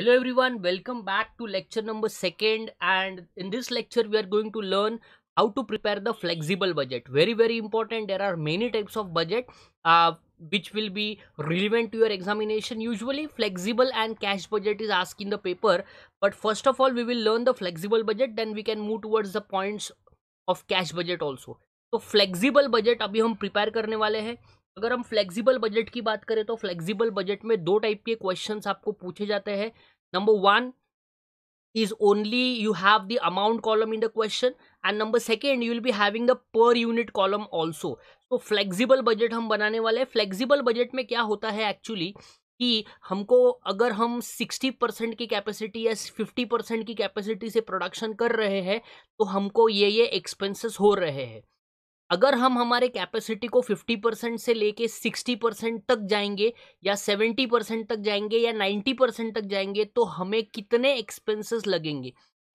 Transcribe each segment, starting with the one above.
Hello everyone, welcome back to lecture number second and in this lecture we are going to learn how to prepare the flexible budget. Very very important, there are many types of budget uh, which will be relevant to your examination. Usually flexible and cash budget is asked in the paper but first of all we will learn the flexible budget then we can move towards the points of cash budget also. So, flexible budget. अभी हम prepare करने वाले हैं अगर हम flexible budget की बात करें तो फ्लेक्सिबल बजट में दो टाइप के क्वेश्चंस आपको पूछे जाते हैं number one is only you have the amount column in the question and number second you will be having the per unit column also तो फ्लेक्सिबल बजट हम बनाने वाले हैं फ्लेक्सिबल बजट में क्या होता है एक्चुअली कि हमको अगर हम 60 परसेंट की कैपेसिटी या 50 परसेंट की कैपेसिटी से प्रोडक्शन कर रहे हैं तो हमको ये ये एक्सपेंसेस हो रहे हैं अगर हम हमारे कैपेसिटी को 50 परसेंट से लेके 60 परसेंट तक जाएंगे या 70 परसेंट तक जाएंगे या 90 परसेंट तक जाएंगे तो हमें कितने एक्सपेंसेस लगेंगे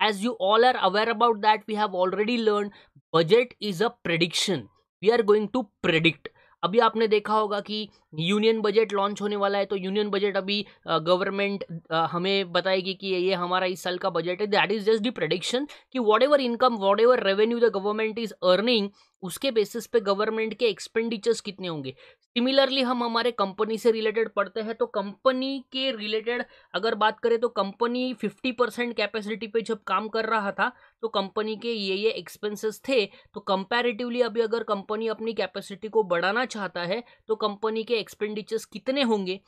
as you all are aware about that we have already learn budget is a prediction we are going to predict अभी आपने देखा होगा कि यूनियन बजट लॉन्च होने वाला है तो यूनियन बजट अभी गवर्नमेंट हमें बताएगी कि ये हमारा इस साल का बजट है that is just the prediction कि whatever income whatever revenue the government is earning उसके बेसिस पे गवर्नमेंट के एक्सपेंडिचर्स कितने होंगे सिमिलरली हम हमारे कंपनी से रिलेटेड पढ़ते हैं तो कंपनी के रिलेटेड अगर बात करें तो कंपनी 50 परसेंट कैपेसिटी पे जब काम कर रहा था तो कंपनी के ये ये एक्सपेंसेस थे तो कंपैरेटिवली अभी अगर कंपनी अपनी कैपेसिटी को बढ़ाना चाहता है तो कंपनी के एक्सपेंडिचर्स कितने होंगे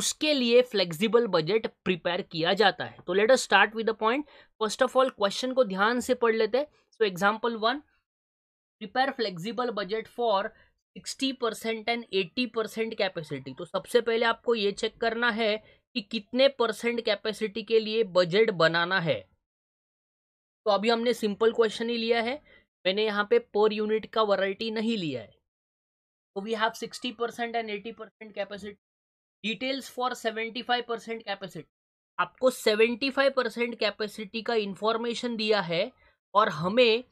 उसके लिए फ्लेक्सिबल बजट प्रिपेयर किया जाता है तो let us start with the point first of all question को ध्यान से पढ़ लेते हैं so example one prepare flexible budget for sixty percent and eighty percent capacity तो सबसे पहले आपको ये चेक करना है कि कितने परसेंट कैपेसिटी के लिए बजट बनाना है तो अभी हमने सिंपल क्वेश्चन ही लिया है मैंने यहाँ पे पर यूनिट का वरायटी नहीं लिया है तो we have 60% and 80% capacity details for 75% capacity आपको 75% कैपेसिटी का इंफॉर्मेशन दिया है और हमें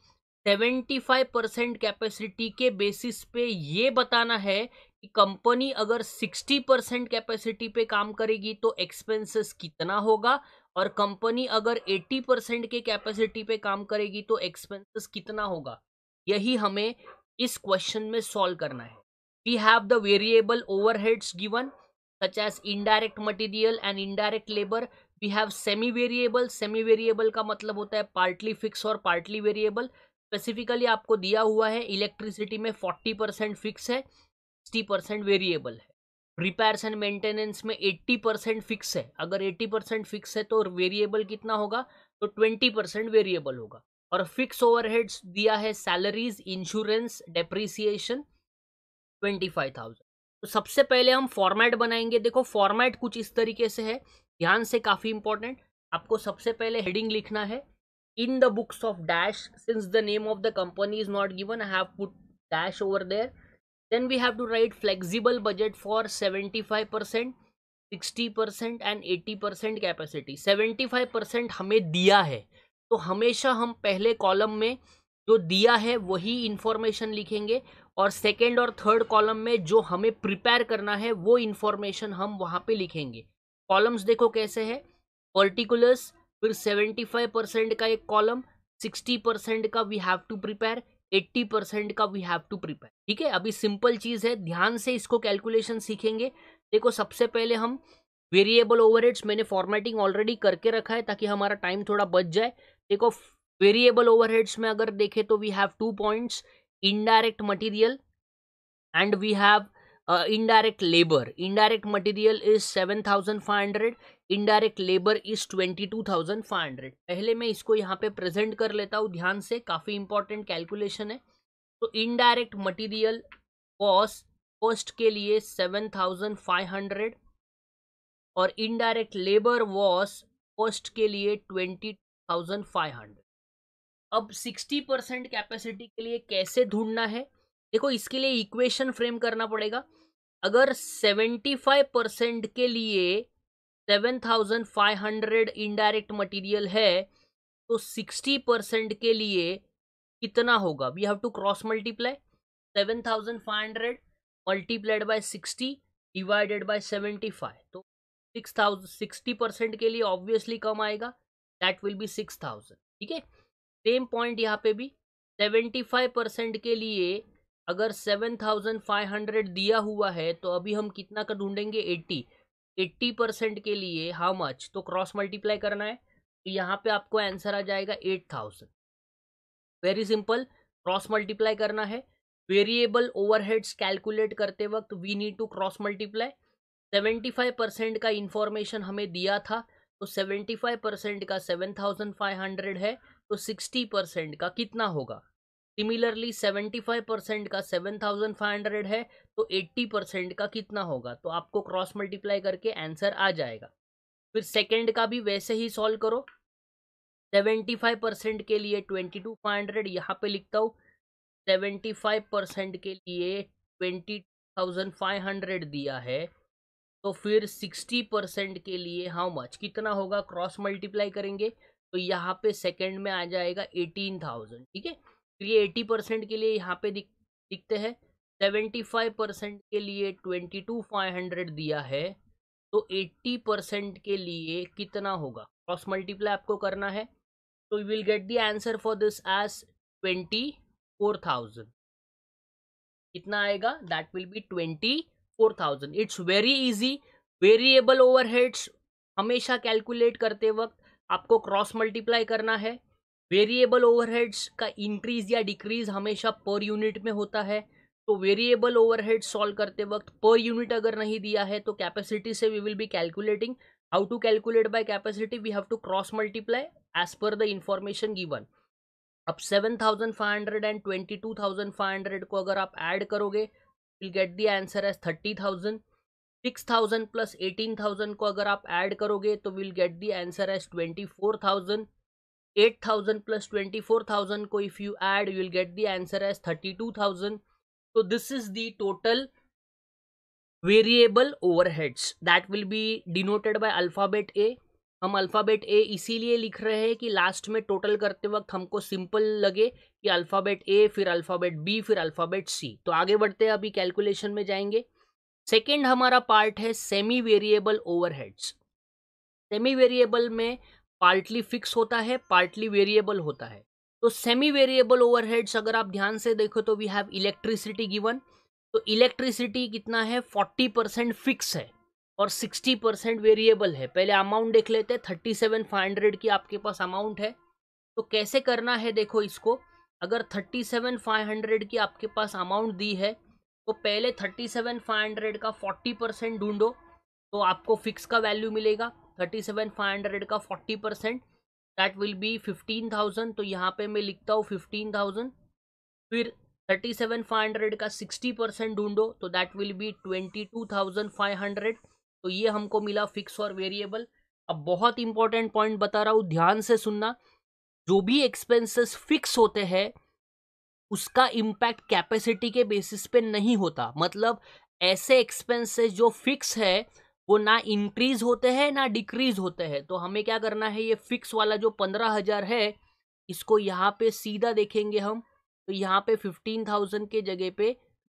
75% कैपेसिटी के बेसिस पे ये बताना है कि कंपनी अगर 60% कैपेसिटी पे काम करेगी तो एक्सपेंसेस कितना होगा और कंपनी अगर 80% के कैपेसिटी पे काम करेगी तो एक्सपेंसेस कितना होगा यही हमें इस क्वेश्चन में सॉल्व करना है we have the variable overheads given such as indirect material and indirect labor we have semi variable semi variable का मतलब होता है पार्टली फिक्स और पार्टली वेरिएबल स्पेसिफिकली आपको दिया हुआ है इलेक्ट्रिसिटी में फोर्टी परसेंट फिक्स है सिक्सटी परसेंट वेरिएबल है रिपेयर्स एंड मेंटेनेंस में एट्टी परसेंट फिक्स है अगर एट्टी परसेंट फिक्स है तो वेरिएबल कितना होगा तो ट्वेंटी परसेंट वेरिएबल होगा और फिक्स ओवरहेड्स दिया है salaries insurance depreciation twenty five thousand तो सबसे पहले हम फॉर्मेट बनाएंगे देखो फॉर्मेट कुछ इस तरीके से है ध्यान से काफ़ी इंपॉर्टेंट आपको सबसे पहले हेडिंग लिखना है in the books of dash since the name of the company is not given I have put dash over there then we have to percent flexible budget for 75% 60% and 80% capacity 75% हमें दिया है तो हमेशा हम पहले column में जो दिया है वही इंफॉर्मेशन लिखेंगे और सेकेंड और थर्ड कॉलम में जो हमें प्रिपेयर करना है वो इन्फॉर्मेशन हम वहाँ पे लिखेंगे कॉलम्स देखो कैसे है पर्टिकुलर्स फिर सेवेंटी फाइव परसेंट का एक कॉलम सिक्सटी परसेंट का we have to prepare eighty percent का वी हैव टू प्रिपेयर ठीक है अभी सिंपल चीज़ है ध्यान से इसको कैलकुलेशन सीखेंगे देखो सबसे पहले हम वेरिएबल ओवरहेड्स मैंने फॉर्मेटिंग ऑलरेडी करके रखा है ताकि हमारा टाइम थोड़ा बच जाए देखो वेरिएबल ओवरहेड्स में अगर देखें तो we have two points indirect material and we have uh, indirect labor indirect material is 7500 indirect labor is 22500 पहले मैं इसको यहाँ पे present कर लेता हूँ ध्यान से काफ़ी important calculation है तो indirect material cost cost के लिए 7500 और इनडायरेक्ट लेबर वॉस कॉस्ट के लिए ट्वेंटी थाउजेंड फाइव हंड्रेड अब 60 परसेंट कैपेसिटी के लिए कैसे ढूंढना है देखो इसके लिए इक्वेशन फ्रेम करना पड़ेगा अगर 75 परसेंट के लिए 7500 इनडायरेक्ट मटेरियल है तो 60 परसेंट के लिए कितना होगा we have to cross multiply 7500 multiplied by 60 divided by 75 तो 6000 60 परसेंट के लिए ऑब्वियसली कम आएगा दैट विल बी 6000 ठीक है सेम पॉइंट यहाँ पे भी सेवेंटी फाइव परसेंट के लिए अगर सेवन थाउजेंड फाइव हंड्रेड दिया हुआ है तो अभी हम कितना का ढूंढेंगे एट्टी एट्टी परसेंट के लिए हाउ मच तो क्रॉस मल्टीप्लाई करना है तो यहाँ पे आपको आंसर आ जाएगा eight thousand very simple cross multiply करना है वेरिएबल ओवरहेड्स कैलकुलेट करते वक्त we need to cross multiply seventy five percent का इंफॉर्मेशन हमें दिया था तो सेवेंटी फाइव परसेंट का सेवन थाउजेंड फाइव हंड्रेड है तो 60 परसेंट का कितना होगा सिमिलरली सेवेंटी फाइव परसेंट का सेवन थाउजेंड फाइव हंड्रेड है तो एट्टी परसेंट का कितना होगा तो आपको क्रॉस मल्टीप्लाई करके आंसर आ जाएगा फिर सेकेंड का भी वैसे ही सॉल्व करो सेवेंटी फाइव परसेंट के लिए ट्वेंटी टू फाइव हंड्रेड यहाँ पे लिखता हूँ 75 परसेंट के लिए ट्वेंटी थाउजेंड फाइव हंड्रेड दिया है तो फिर सिक्सटी परसेंट के लिए हाउ मच कितना होगा क्रॉस मल्टीप्लाई करेंगे तो यहाँ पे सेकंड में आ जाएगा एटीन थाउजेंड ठीक है फिर तो ये एटी परसेंट के लिए यहाँ पे दिख दिखते हैं सेवेंटी फाइव परसेंट के लिए ट्वेंटी टू फाइव हंड्रेड दिया है तो एट्टी परसेंट के लिए कितना होगा क्रॉस मल्टीप्लाई आपको करना है तो you will get the answer for this as twenty four thousand कितना आएगा that will be twenty four thousand it's very easy variable overheads हमेशा कैलकुलेट करते वक्त आपको क्रॉस मल्टीप्लाई करना है वेरिएबल ओवरहेड्स का इंक्रीज या डिक्रीज हमेशा पर यूनिट में होता है तो वेरिएबल ओवरहेड सॉल्व करते वक्त पर यूनिट अगर नहीं दिया है तो कैपेसिटी से we will be calculating how to calculate by capacity we have to cross multiply as per the information given अब seven thousand five hundred and twenty two thousand five hundred को अगर आप ऐड करोगे will get the answer as thirty thousand six thousand plus eighteen thousand को अगर आप add करोगे तो will get the answer as twenty four thousand eight thousand plus twenty four thousand को if you add you will get the answer as thirty two thousand तो this is the total variable overheads that will be denoted by alphabet A हम alphabet ए इसीलिए लिख रहे हैं कि last में total करते वक्त हमको सिंपल लगे कि अल्फ़ाबेट ए फिर अल्फ़ाबेट बी फिर अल्फ़ाबेट सी तो आगे बढ़ते हैं अभी कैलकुलेशन में जाएंगे सेकेंड हमारा पार्ट है semi variable overheads semi variable में पार्टली फिक्स होता है पार्टली वेरिएबल होता है तो सेमी वेरिएबल ओवरहेड्स अगर आप ध्यान से देखो तो वी हैव इलेक्ट्रिसिटी गिवन तो इलेक्ट्रिसिटी कितना है फोर्टी परसेंट फिक्स है और सिक्सटी परसेंट वेरिएबल है पहले अमाउंट देख लेते हैं थर्टी सेवन फाइव हंड्रेड की आपके पास अमाउंट है तो कैसे करना है देखो इसको अगर थर्टी सेवन फाइव हंड्रेड की आपके पास अमाउंट दी है तो पहले थर्टी सेवन फाइव हंड्रेड का फोर्टी परसेंट ढूंढो तो आपको फिक्स का वैल्यू मिलेगा थर्टी सेवन फाइव हंड्रेड का forty percent that will be fifteen thousand तो यहाँ पे मैं लिखता हूँ फिफ्टीन थाउजेंड फिर थर्टी सेवन फाइव हंड्रेड का सिक्सटी परसेंट ढूंढो तो that will be twenty two thousand five hundred तो ये हमको मिला फिक्स और वेरिएबल अब बहुत इंपॉर्टेंट पॉइंट बता रहा हूँ ध्यान से सुनना जो भी एक्सपेंसेस फिक्स होते हैं उसका इम्पैक्ट कैपेसिटी के बेसिस पे नहीं होता मतलब ऐसे एक्सपेंसेस जो फिक्स है वो ना इंक्रीज होते हैं ना डिक्रीज होते हैं तो हमें क्या करना है ये फिक्स वाला जो पंद्रह हज़ार है इसको यहाँ पे सीधा देखेंगे हम तो यहाँ पे फिफ्टीन थाउजेंड के जगह पे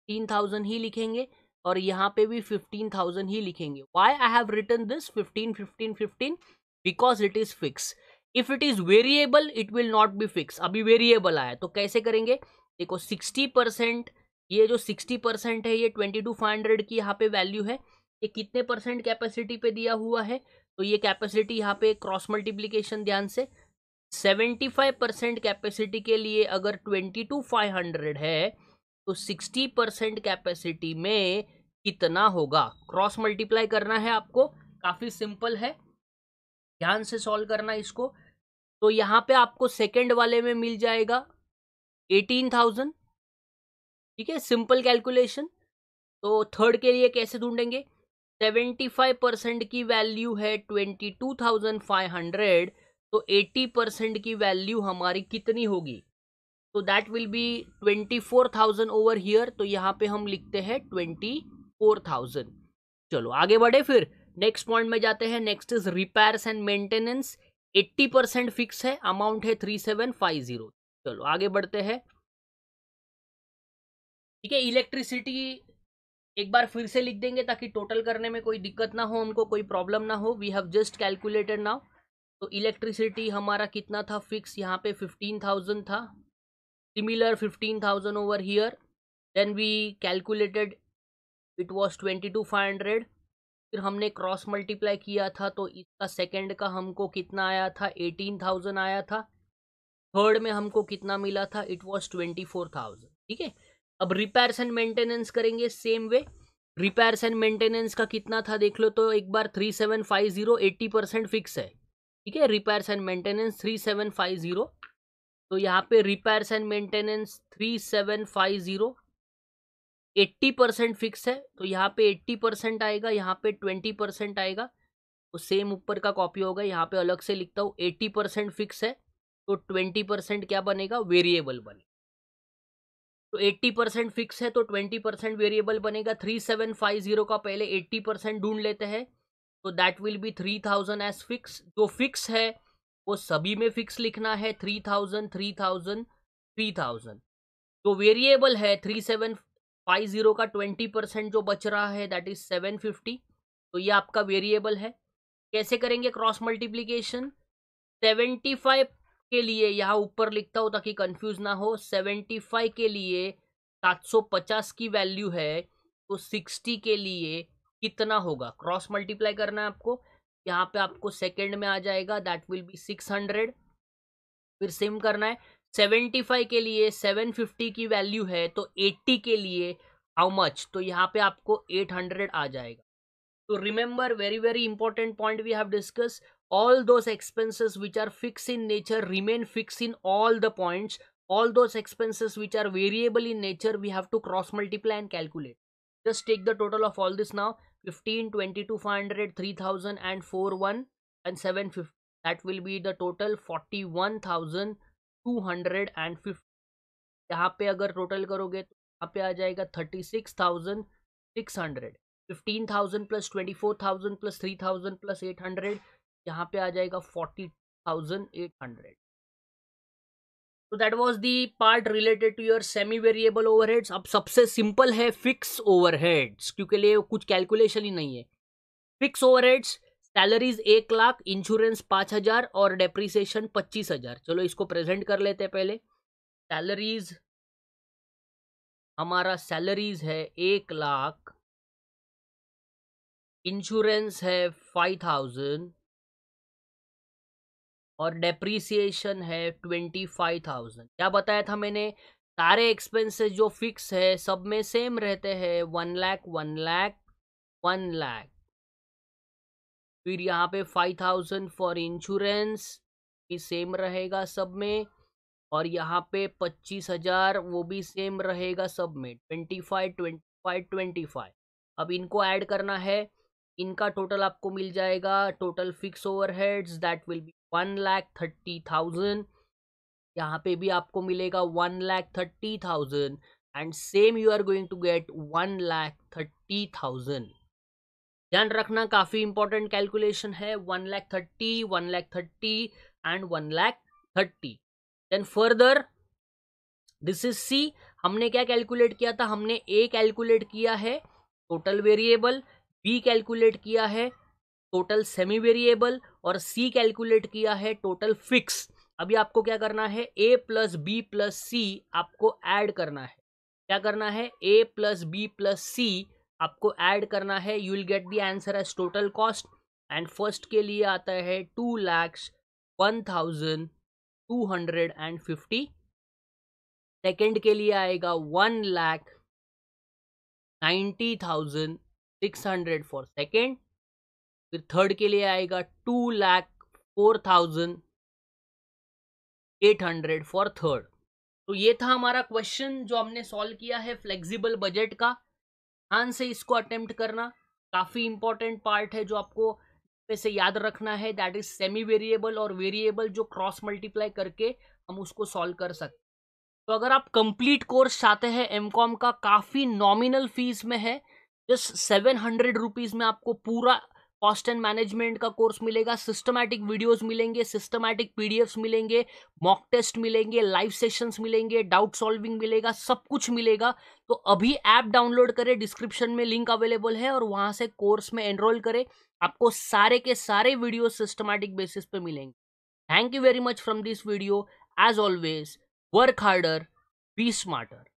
तीन थाउजेंड ही लिखेंगे और यहाँ पे भी फिफ्टीन थाउजेंड ही लिखेंगे why I have written this fifteen fifteen fifteen because it is fix if it is variable it will not be fix अभी वेरिएबल आया तो कैसे करेंगे देखो सिक्सटी परसेंट ये जो सिक्सटी परसेंट है ये ट्वेंटी टू फाइव हंड्रेड की यहाँ पे वैल्यू है ये कितने परसेंट कैपेसिटी पे दिया हुआ है तो ये कैपेसिटी यहाँ पे क्रॉस मल्टीप्लीकेशन ध्यान से सेवेंटी फाइव परसेंट कैपेसिटी के लिए अगर ट्वेंटी टू फाइव हंड्रेड है तो सिक्सटी परसेंट कैपेसिटी में कितना होगा क्रॉस मल्टीप्लाई करना है आपको काफ़ी सिंपल है ध्यान से सॉल्व करना इसको तो यहाँ पे आपको सेकंड वाले में मिल जाएगा एटीन थाउजेंड ठीक है सिंपल कैलकुलेशन तो थर्ड के लिए कैसे ढूंढेंगे सेवेंटी फाइव परसेंट की वैल्यू है twenty two thousand five hundred तो एटी परसेंट की वैल्यू हमारी कितनी होगी तो that will be twenty four thousand over here तो यहाँ पे हम लिखते हैं ट्वेंटी फोर थाउजेंड चलो आगे बढ़े फिर नेक्स्ट पॉइंट में जाते हैं next is repairs and maintenance eighty percent fix है अमाउंट है थ्री सेवन फाइव जीरो चलो आगे बढ़ते हैं ठीक है इलेक्ट्रिसिटी एक बार फिर से लिख देंगे ताकि टोटल करने में कोई दिक्कत ना हो हमको कोई प्रॉब्लम ना हो we have just calculated now तो इलेक्ट्रिसिटी हमारा कितना था फिक्स यहाँ पे फिफ्टीन थाउजेंड था similar fifteen thousand over here then we calculated it was twenty two five hundred फिर हमने क्रॉस मल्टीप्लाई किया था तो इसका सेकेंड का हमको कितना आया था एटीन थाउजेंड आया था थर्ड में हमको कितना मिला था it was twenty four thousand ठीक है अब रिपेयर्स एंड मेंटेनेंस करेंगे same way repairs and maintenance का कितना था देख लो तो एक बार three seven five zero eighty percent fix है ठीक है repairs and maintenance three seven five zero तो यहाँ पे repairs and maintenance three seven five zero eighty percent fix है तो यहाँ पे एट्टी परसेंट आएगा यहाँ पे ट्वेंटी परसेंट आएगा तो सेम ऊपर का कॉपी होगा यहाँ पे अलग से लिखता हूँ एट्टी परसेंट फिक्स है तो ट्वेंटी परसेंट क्या बनेगा वेरिएबल बनेगा तो एट्टी परसेंट फिक्स है तो ट्वेंटी परसेंट वेरिएबल बनेगा थ्री सेवन फाइव जीरो का पहले एट्टी परसेंट ढूंढ लेते हैं तो that will be three thousand as fix जो फिक्स है वो सभी में फिक्स लिखना है three thousand three thousand three thousand जो वेरिएबल है थ्री सेवन फाइव जीरो का ट्वेंटी परसेंट जो बच रहा है दैट इज सेवन फिफ्टी तो ये आपका वेरिएबल है कैसे करेंगे क्रॉस मल्टीप्लीकेशन सेवेंटी फाइव के लिए यहाँ ऊपर लिखता हूँ ताकि कंफ्यूज ना हो सेवेंटी फाइव के लिए सात सौ पचास की वैल्यू है तो सिक्सटी के लिए कितना होगा क्रॉस मल्टीप्लाई करना है आपको यहाँ पे आपको सेकेंड में आ जाएगा that will be six hundred फिर सेम करना है सेवेंटी फाइव के लिए सेवन फिफ्टी की वैल्यू है तो एट्टी के लिए हाउ मच तो यहाँ पे आपको एट हंड्रेड आ जाएगा तो remember very very important point we have discuss all those expenses which are fixed in nature remain fixed in all the points all those expenses which are variable in nature we have to cross multiply and calculate just take the total of all this now 15 22 500 3000 and 41 and 750 that will be the total 41250 यहाँ पे अगर total करोगे तो यहाँ पे आ जाएगा thirty six thousand six hundred. Fifteen thousand plus twenty four thousand plus three thousand plus eight hundred. यहाँ पे आ जाएगा फोर्टी थाउजेंड एट हंड्रेड तो that was the part related to your semi variable overheads अब सबसे simple है fix overheads क्योंकि लिए कुछ कैलकुलेशन ही नहीं है फिक्स ओवरहेड्स सैलरीज एक लाख इंश्योरेंस पाँच हजार और डेप्रिसिएशन पच्चीस हजार चलो इसको प्रेजेंट कर लेते हैं पहले सैलरीज हमारा सैलरीज है एक लाख इंश्योरेंस है फाइव थाउजेंड और डेप्रीसिएशन है ट्वेंटी फाइव थाउजेंड क्या बताया था मैंने सारे एक्सपेंसेस जो फिक्स है सब में सेम रहते हैं one lakh one lakh one lakh फिर यहाँ पे फाइव थाउजेंड फॉर इंश्योरेंस भी सेम रहेगा सब में और यहाँ पे पच्चीस हजार वो भी सेम रहेगा सब में twenty five twenty five twenty five अब इनको ऐड करना है इनका टोटल आपको मिल जाएगा total fix overheads that will be one lakh thirty thousand यहाँ पे भी आपको मिलेगा one lakh thirty thousand and same you are going to get one lakh thirty thousand ध्यान रखना काफ़ी इंपॉर्टेंट कैलकुलेशन है one lakh thirty one lakh thirty and one lakh thirty then further this is C हमने क्या कैलकुलेट किया था हमने ए कैलकुलेट किया है टोटल वेरिएबल बी कैलकुलेट किया है टोटल सेमी वेरिएबल और सी कैलकुलेट किया है टोटल फिक्स अभी आपको क्या करना है A plus B plus C आपको ऐड करना है क्या करना है A plus B plus C आपको ऐड करना है you will get the answer as total cost and first के लिए आता है two lakhs one thousand two hundred and fifty second के लिए आएगा one lakh ninety thousand six hundred for second फिर थर्ड के लिए आएगा two lakh four thousand eight hundred for third तो ये था हमारा क्वेश्चन जो हमने सॉल्व किया है फ्लेक्सिबल बजट का ध्यान से इसको अटेम्प्ट करना काफ़ी इंपॉर्टेंट पार्ट है जो आपको से याद रखना है दैट इज सेमी वेरिएबल और वेरिएबल जो क्रॉस मल्टीप्लाई करके हम उसको सॉल्व कर सकते तो अगर आप कंप्लीट कोर्स चाहते हैं एम कॉम का काफ़ी नॉमिनल फीस में है जस्ट सेवन हंड्रेड रुपीज़ में आपको पूरा कॉस्ट एंड मैनेजमेंट का कोर्स मिलेगा सिस्टमैटिक वीडियोस मिलेंगे सिस्टमैटिक पीडीएफ्स मिलेंगे मॉक टेस्ट मिलेंगे लाइव सेशंस मिलेंगे डाउट सॉल्विंग मिलेगा सब कुछ मिलेगा तो अभी ऐप डाउनलोड करें डिस्क्रिप्शन में लिंक अवेलेबल है और वहां से कोर्स में एनरोल करें आपको सारे के सारे वीडियो सिस्टमैटिक बेसिस पे मिलेंगे thank you very much from this video as always work harder be smarter